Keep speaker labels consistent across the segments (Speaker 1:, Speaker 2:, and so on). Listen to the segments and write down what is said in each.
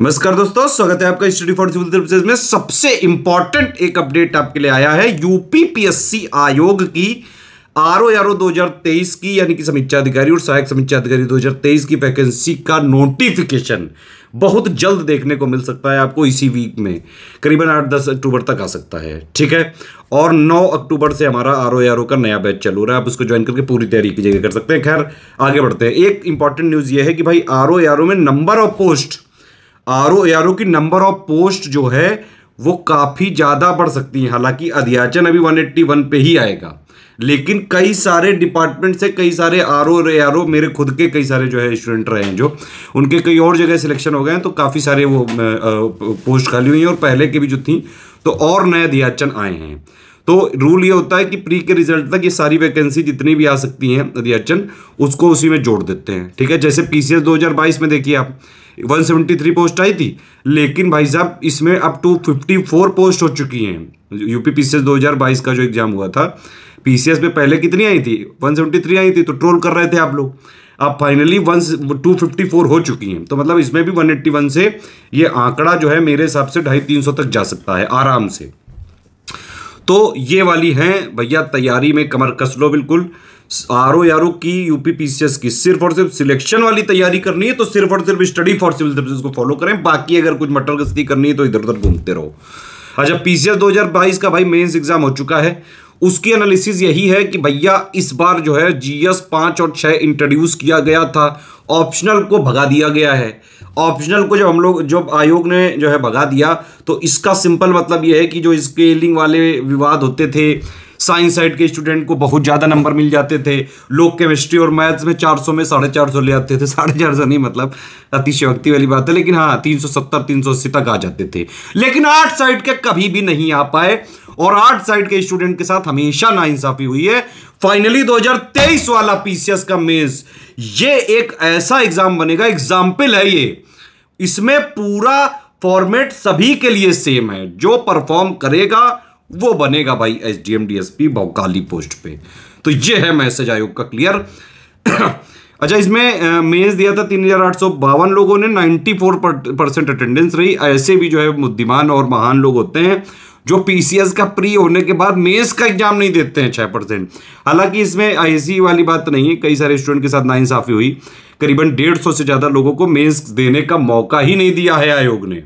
Speaker 1: नमस्कार दोस्तों स्वागत है आपका स्टडी फॉर सिविल सर्विसेज में सबसे इंपॉर्टेंट एक अपडेट आपके लिए आया है यूपीपीएससी आयोग की आर ओ आर ओ दो की यानी कि समीक्षा अधिकारी और सहायक समीक्षा अधिकारी 2023 की वैकेंसी का नोटिफिकेशन बहुत जल्द देखने को मिल सकता है आपको इसी वीक में करीबन आठ दस अक्टूबर तक आ सकता है ठीक है और 9 अक्टूबर से हमारा आर ओ आर ओ का नया बैच चालू रहा है आप उसको ज्वाइन करके पूरी तैयारी की जगह कर सकते हैं खैर आगे बढ़ते हैं एक इंपॉर्टेंट न्यूज़ यह है कि भाई आर ओ आर ओ में number of post R O A R O की नंबर ऑफ पोस्ट जो है वो काफ़ी ज़्यादा बढ़ सकती हैं हालांकि अध्याचन अभी 181 पे ही आएगा लेकिन कई सारे डिपार्टमेंट से कई सारे आर ओ आर ओ मेरे खुद के कई सारे जो है स्टूडेंट रहे हैं जो उनके कई और जगह सिलेक्शन हो गए हैं तो काफ़ी सारे वो पोस्ट खाली हुई हैं और पहले के भी जो थी तो और नए अध्याचन आए हैं तो रूल ये होता है कि प्री के रिजल्ट तक ये सारी वैकेंसी जितनी भी आ सकती हैं अध्याचन उसको उसी में जोड़ देते हैं ठीक है जैसे पी सी एस दो हज़ार बाईस में देखिए आप 173 पोस्ट आई थी लेकिन भाई साहब इसमें अप अब 254 पोस्ट हो चुकी हैं यूपी पीसीएस 2022 का जो एग्ज़ाम हुआ था पीसीएस में पहले कितनी आई थी 173 आई थी तो ट्रोल कर रहे थे आप लोग अब finally one two fifty four हो चुकी हैं तो मतलब इसमें भी वन एट्टी वन से ये आंकड़ा जो है मेरे हिसाब से ढाई तीन सौ तक जा सकता है आराम से तो ये वाली हैं भैया तैयारी में कमर कस लो बिल्कुल आर ओ की यूपी पीसीएस की सिर्फ और सिर्फ सिलेक्शन वाली तैयारी करनी है तो सिर्फ और सिर्फ स्टडी फॉर सिविल सर्विस को फॉलो करें बाकी अगर कुछ मटर गस्ती करनी है तो इधर उधर घूमते रहो अच्छा पीसीएस 2022 का भाई मेंस एग्जाम हो चुका है उसकी एनालिसिस यही है कि भैया इस बार जो है जीएस पांच और छह इंट्रोड्यूस किया गया था ऑप्शनल को भगा दिया गया है ऑप्शनल को जब हम लोग जब आयोग ने जो है भगा दिया तो इसका सिंपल मतलब यह है कि जो स्केलिंग वाले विवाद होते थे साइंस साइड के स्टूडेंट को बहुत ज़्यादा नंबर मिल जाते थे लोग केमिस्ट्री और मैथ्स में चार में साढ़े चार ले आते थे साढ़े चार नहीं मतलब अतिशयोक्ति वाली बात है लेकिन हाँ तीन सौ सत्तर तक आ जाते थे लेकिन आर्ट साइड के कभी भी नहीं आ पाए और आर्ट साइड के स्टूडेंट के साथ हमेशा नाइंसाफी हुई है फाइनली 2023 वाला पीसीएस का मेंस ये एक ऐसा एग्जाम बनेगा एग्जाम्पल है ये इसमें पूरा फॉर्मेट सभी के लिए सेम है जो परफॉर्म करेगा वो बनेगा भाई S D M D S P बौकाली पोस्ट पे तो ये है मैसेज आयोग का क्लियर अच्छा इसमें मेज दिया था तीन हजार आठ सौ बावन लोगों ने नाइन्टी फोर परसेंट अटेंडेंस रही ऐसे भी जो है बुद्धिमान और महान लोग होते हैं जो पीसीएस का प्री होने के बाद मेस का एग्जाम नहीं देते हैं छह परसेंट हालांकि इसमें ऐसी वाली बात नहीं है कई सारे स्टूडेंट के साथ नाइंसाफी हुई करीबन डेढ़ सौ से ज़्यादा लोगों को मेस देने का मौका ही नहीं दिया है आयोग ने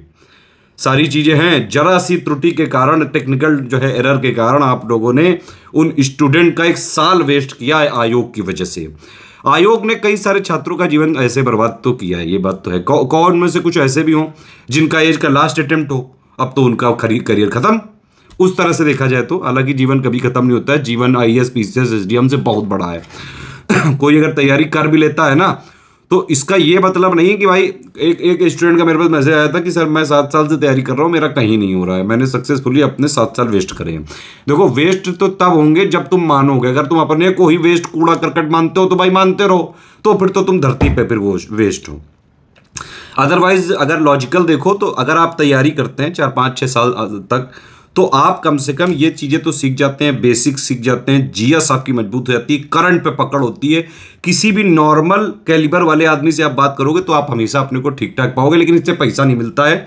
Speaker 1: सारी चीज़ें हैं जरा सी त्रुटि के कारण टेक्निकल जो है एरर के कारण आप लोगों ने उन स्टूडेंट का एक साल वेस्ट किया है आयोग की वजह से आयोग ने कई सारे छात्रों का जीवन ऐसे बर्बाद तो किया है ये बात तो है कौ, कौन में से कुछ ऐसे भी हों जिनका एज का लास्ट अटेम्प्ट हो अब तो उनका करियर खत्म उस तरह से देखा जाए तो हालांकि जीवन कभी खत्म नहीं होता है जीवन I S P C S S D M से बहुत बड़ा है कोई अगर तैयारी कर भी लेता है ना तो इसका ये मतलब नहीं कि भाई एक एक स्टूडेंट का मेरे पास मैसेज आया था कि सर मैं सात साल से तैयारी कर रहा हूँ मेरा कहीं नहीं हो रहा है मैंने सक्सेसफुली अपने सात साल वेस्ट करे हैं देखो वेस्ट तो तब होंगे जब तुम मानोगे अगर तुम अपने को ही वेस्ट कूड़ा करकट मानते हो तो भाई मानते रहो तो फिर तो तुम धरती पर फिर वो वेस्ट हो अदरवाइज अगर लॉजिकल देखो तो अगर आप तैयारी करते हैं चार पाँच छः साल तक तो आप कम से कम ये चीज़ें तो सीख जाते हैं बेसिक सीख जाते हैं जीएस आपकी मजबूत हो जाती है करंट पे पकड़ होती है किसी भी नॉर्मल कैलिबर वाले आदमी से आप बात करोगे तो आप हमेशा अपने को ठीक ठाक पाओगे लेकिन इससे पैसा नहीं मिलता है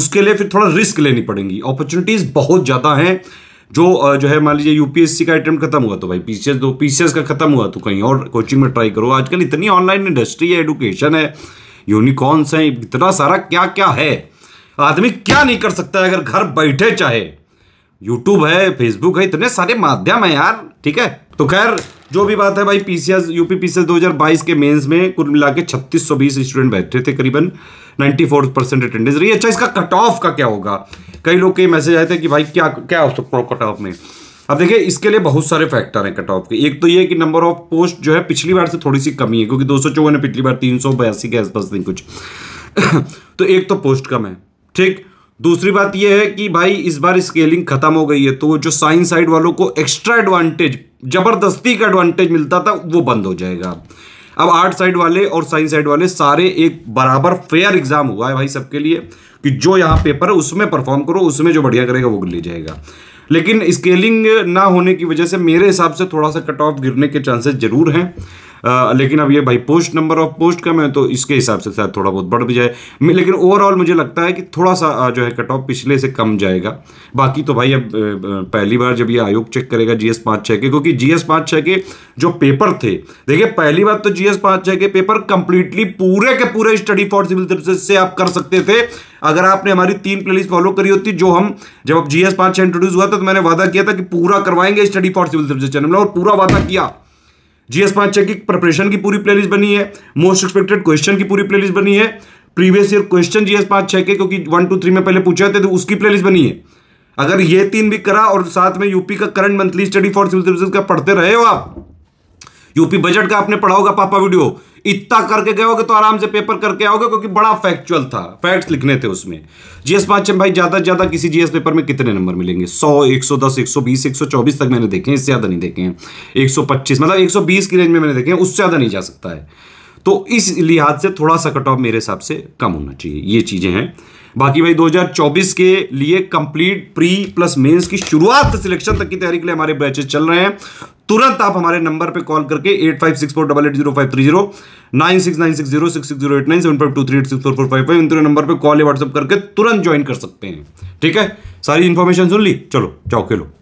Speaker 1: उसके लिए फिर थोड़ा रिस्क लेनी पड़ेंगी अपॉर्चुनिटीज़ बहुत ज़्यादा हैं जो जो है मान लीजिए यूपीएससी का अटैम्प्ट खत्म हुआ तो भाई पीसीएस दो पीसीएस का खत्म हुआ तो कहीं और कोचिंग में ट्राई करो आजकल इतनी ऑनलाइन इंडस्ट्री है एडुकेशन है यूनिकॉर्न्स हैं इतना सारा क्या क्या है आदमी क्या नहीं कर सकता है अगर घर बैठे चाहे यूट्यूब है फेसबुक है इतने सारे माध्यम है यार ठीक है तो खैर जो भी बात है भाई पीसीएस यूपी पीसीएस 2022 के मेंस में कुल मिला के छत्तीस स्टूडेंट बैठे थे करीबन 94 परसेंट अटेंडेंस रही अच्छा इसका कट ऑफ का क्या होगा कई लोग के मैसेज आए थे कि भाई क्या क्या हो सकता है कट ऑफ में अब देखिए इसके लिए बहुत सारे फैक्टर हैं कट ऑफ के एक तो ये कि नंबर ऑफ पोस्ट जो है पिछली बार से थोड़ी सी कमी है क्योंकि दो सौ पिछली बार तीन के आसपास थी कुछ तो एक तो पोस्ट कम है ठीक दूसरी बात यह है कि भाई इस बार स्केलिंग खत्म हो गई है तो जो साइन साइड वालों को एक्स्ट्रा एडवांटेज जबरदस्ती का एडवांटेज मिलता था वो बंद हो जाएगा अब आर्ट साइड वाले और साइंस साइड वाले सारे एक बराबर फेयर एग्जाम हुआ है भाई सबके लिए कि जो यहाँ पेपर है उसमें परफॉर्म करो उसमें जो बढ़िया करेगा वो ले जाएगा लेकिन स्केलिंग ना होने की वजह से मेरे हिसाब से थोड़ा सा कट ऑफ गिरने के चांसेस जरूर हैं लेकिन अब ये भाई पोस्ट नंबर ऑफ पोस्ट कम है तो इसके हिसाब से शायद थोड़ा बहुत बढ़ भी जाए लेकिन ओवरऑल मुझे लगता है कि थोड़ा सा जो है कट ऑफ पिछले से कम जाएगा बाकी तो भाई अब पहली बार जब ये आयोग चेक करेगा जीएस पाँच छः के क्योंकि जीएस पाँच छः के जो पेपर थे देखिए पहली बार तो जीएस पाँच छः के पेपर कंप्लीटली पूरे के पूरे स्टडी फॉर सिविल सर्विसेज से आप कर सकते थे अगर आपने हमारी तीन प्लेलिस्ट फॉलो करी होती जो हम जब जीएस पाँच छः इंट्रोड्यूस हुआ था तो मैंने वादा किया था कि पूरा करवाएंगे Study for Civil Service channel और पूरा वादा किया जीएस पांच चेक की प्रिपरेशन की पूरी प्लेलिस्ट बनी है मोस्ट एक्सपेक्टेड क्वेश्चन की पूरी प्लेलिस्ट बनी है प्रीवियस ईयर क्वेश्चन जीएस पांच छह के क्योंकि वन टू थ्री में पहले पूछे थे थे तो उसकी प्लेलिस्ट बनी है अगर ये तीन भी करा और साथ में यूपी का current monthly Study for Civil Service का पढ़ते रहे हो आप यूपी बजट का आपने पढ़ा होगा पापा वीडियो इतना करके गए होगे तो आराम से पेपर करके आओगे क्योंकि बड़ा फैक्चुअल था फैक्ट्स लिखने थे उसमें जीएस पांचम भाई ज्यादा ज्यादा किसी जीएस पेपर में कितने नंबर मिलेंगे 100 110 120 124 तक मैंने देखे इससे ज्यादा नहीं देखे हैं 125 मतलब 120 की रेंज में मैंने देखे हैं उससे ज्यादा नहीं जा सकता है तो इस लिहाज से थोड़ा सा कट ऑफ मेरे हिसाब से कम होना चाहिए ये चीजें हैं बाकी भाई 2024 के लिए कंप्लीट प्री प्लस मेंस की शुरुआत सिलेक्शन तक की तैयारी के लिए हमारे बैचेस चल रहे हैं तुरंत आप हमारे नंबर पे कॉल करके eight five six four double eight zero five three zero nine six nine six zero six zero eight nine seven five two three eight six four four five five इन तीनों number पर call या WhatsApp करके तुरंत join कर सकते हैं ठीक है सारी इन्फॉर्मेशन सुन ली चलो जाओ खेलो